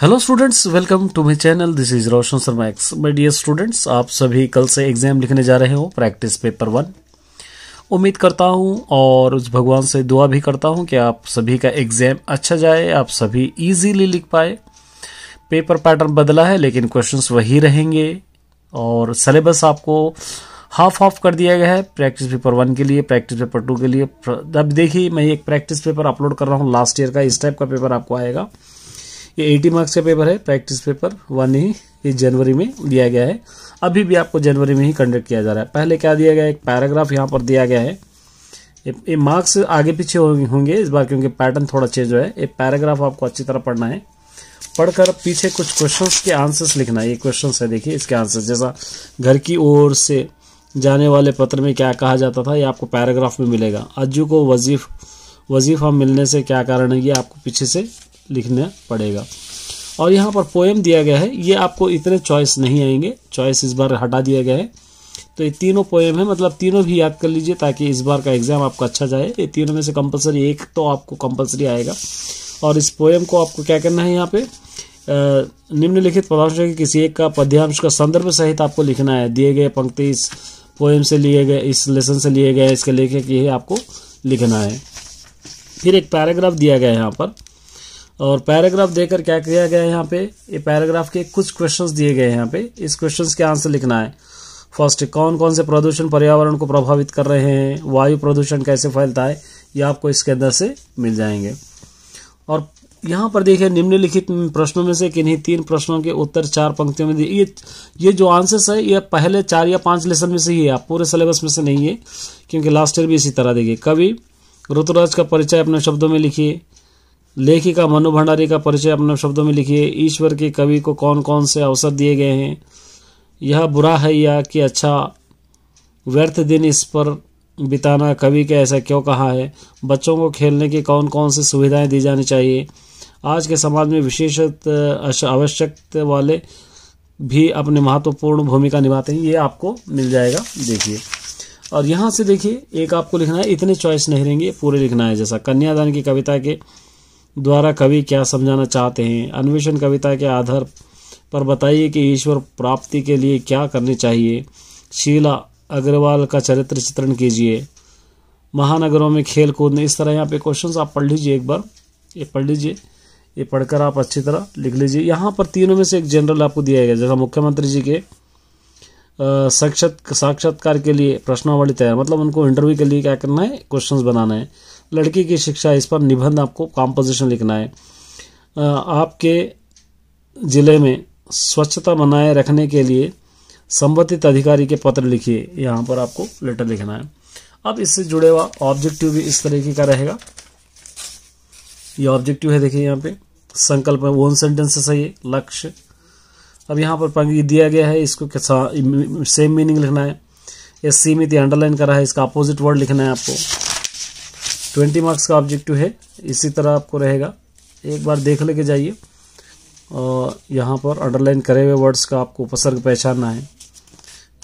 hello students welcome to my channel this is Roshan Sharma एक्स my dear students आप सभी कल से एग्जाम लिखने जा रहे हो प्रैक्टिस पेपर वन उम्मीद करता हूं और उस भगवान से दुआ भी करता हूं कि आप सभी का एग्जाम अच्छा जाए आप सभी इजीली लिख पाए पेपर पैटर्न बदला है लेकिन क्वेश्चंस वही रहेंगे और सिलेबस आपको हाफ ऑफ कर दिया गया है प्रैक्टिस पेपर वन के लिए प्रैक्टिस पेपर टू के लिए अब देखिए मैं एक प्रैक्टिस पेपर अपलोड कर रहा हूँ लास्ट ईयर का इस टाइप का पेपर आपको आएगा ये एटी मार्क्स का पेपर है प्रैक्टिस पेपर वन ही ये जनवरी में दिया गया है अभी भी आपको जनवरी में ही कंडक्ट किया जा रहा है पहले क्या दिया गया एक पैराग्राफ यहाँ पर दिया गया है ये मार्क्स आगे पीछे होंगे इस बार क्योंकि पैटर्न थोड़ा चेंज हुआ है ये पैराग्राफ आपको अच्छी तरह पढ़ना है पढ़कर पीछे कुछ क्वेश्चंस के आंसर्स लिखना है ये क्वेश्चंस है देखिए इसके आंसर्स जैसा घर की ओर से जाने वाले पत्र में क्या कहा जाता था ये आपको पैराग्राफ में मिलेगा अज्जू को वजीफ वजीफा मिलने से क्या कारण है ये आपको पीछे से लिखना पड़ेगा और यहाँ पर पोएम दिया गया है ये आपको इतने चॉइस नहीं आएंगे चॉइस इस बार हटा दिया गया है तो ये तीनों पोएम है मतलब तीनों भी याद कर लीजिए ताकि इस बार का एग्जाम आपका अच्छा जाए ये तीनों में से कंपलसरी एक तो आपको कंपलसरी आएगा और इस पोएम को आपको क्या करना है यहाँ पे निम्नलिखित पदार्थों के किसी एक का पद्यांश का संदर्भ सहित आपको लिखना है दिए गए पंक्ति इस पोएम से लिए गए इस लेसन से लिए गए इसके लेखक ये आपको लिखना है फिर एक पैराग्राफ दिया गया है यहाँ पर और पैराग्राफ देकर क्या किया गया है यहाँ पे ये पैराग्राफ के कुछ क्वेश्चंस दिए गए हैं यहाँ पे इस क्वेश्चंस के आंसर लिखना है फर्स्ट कौन कौन से प्रदूषण पर्यावरण को प्रभावित कर रहे हैं वायु प्रदूषण कैसे फैलता है ये आपको इसके अंदर से मिल जाएंगे और यहाँ पर देखिए निम्नलिखित प्रश्नों में से किन्हीं तीन प्रश्नों के उत्तर चार पंक्तियों में ये ये जो आंसर्स है ये पहले चार या पांच लेसन में से ही है आप पूरे सिलेबस में से नहीं है क्योंकि लास्ट ईयर भी इसी तरह देखिए कवि ऋतुराज का परिचय अपने शब्दों में लिखिए लेखिका मनु भंडारी का परिचय अपने शब्दों में लिखिए ईश्वर के कवि को कौन कौन से अवसर दिए गए हैं यह बुरा है या कि अच्छा व्यर्थ दिन इस पर बिताना कवि के ऐसा क्यों कहा है बच्चों को खेलने की कौन कौन सी सुविधाएं दी जानी चाहिए आज के समाज में विशेष आवश्यक वाले भी अपने महत्वपूर्ण भूमिका निभाते हैं ये आपको मिल जाएगा देखिए और यहाँ से देखिए एक आपको लिखना है इतने चॉइस नहीं रहेंगे पूरे लिखना है जैसा कन्यादान की कविता के द्वारा कवि क्या समझाना चाहते हैं अन्वेषण कविता के आधार पर बताइए कि ईश्वर प्राप्ति के लिए क्या करने चाहिए शीला अग्रवाल का चरित्र चित्रण कीजिए महानगरों में खेल कूद में इस तरह यहाँ पे क्वेश्चंस आप पढ़ लीजिए एक बार ये पढ़ लीजिए ये पढ़कर आप अच्छी तरह लिख लीजिए यहाँ पर तीनों में से एक जनरल आपको दिया गया जैसा मुख्यमंत्री जी के साक्षात साक्षात्कार के लिए प्रश्नावली तैयार मतलब उनको इंटरव्यू के लिए क्या करना है क्वेश्चंस बनाना है लड़की की शिक्षा इस पर निबंध आपको कॉम्पोजिशन लिखना है आपके ज़िले में स्वच्छता बनाए रखने के लिए संबंधित अधिकारी के पत्र लिखिए यहाँ पर आपको लेटर लिखना है अब इससे जुड़े हुआ ऑब्जेक्टिव भी इस तरीके का रहेगा ये ऑब्जेक्टिव है देखिए यहाँ पे संकल्प है वन सेंटेंस से सही है लक्ष्य अब यहाँ पर पंक्ति दिया गया है इसको सेम मीनिंग लिखना है या सीमित अंडरलाइन करा है इसका अपोजिट वर्ड लिखना है आपको ट्वेंटी मार्क्स का ऑब्जेक्टिव है इसी तरह आपको रहेगा एक बार देख लेके जाइए और यहाँ पर अंडरलाइन करे हुए वर्ड्स का आपको उपसर्ग पहचानना है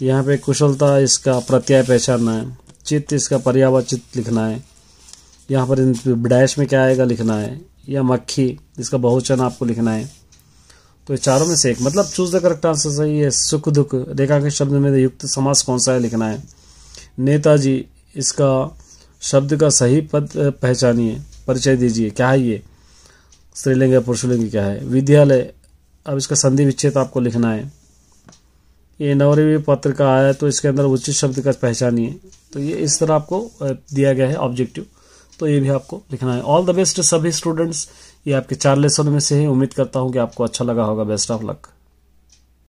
यहाँ पे कुशलता इसका प्रत्यय पहचानना है चित्त इसका पर्यावचित लिखना है यहाँ पर डैश में क्या आएगा लिखना है या मक्खी इसका बहुचन आपको लिखना है तो चारों में से एक मतलब चूज द करेक्ट आंसर सही है सुख दुख रेखा के शब्द में युक्त समास कौन सा है लिखना है नेताजी इसका शब्द का सही पद पहचानिए परिचय दीजिए क्या है ये स्त्रीलिंग या पुरुषलिंग क्या है विद्यालय अब इसका संधि विच्छेद आपको लिखना है ये नवरवी पत्र का आया तो इसके अंदर उचित शब्द का पहचानिए तो ये इस तरह आपको दिया गया है ऑब्जेक्टिव तो ये भी आपको लिखना है ऑल द बेस्ट सभी स्टूडेंट्स ये आपके चार लेसन में से है उम्मीद करता हूँ कि आपको अच्छा लगा होगा बेस्ट ऑफ लक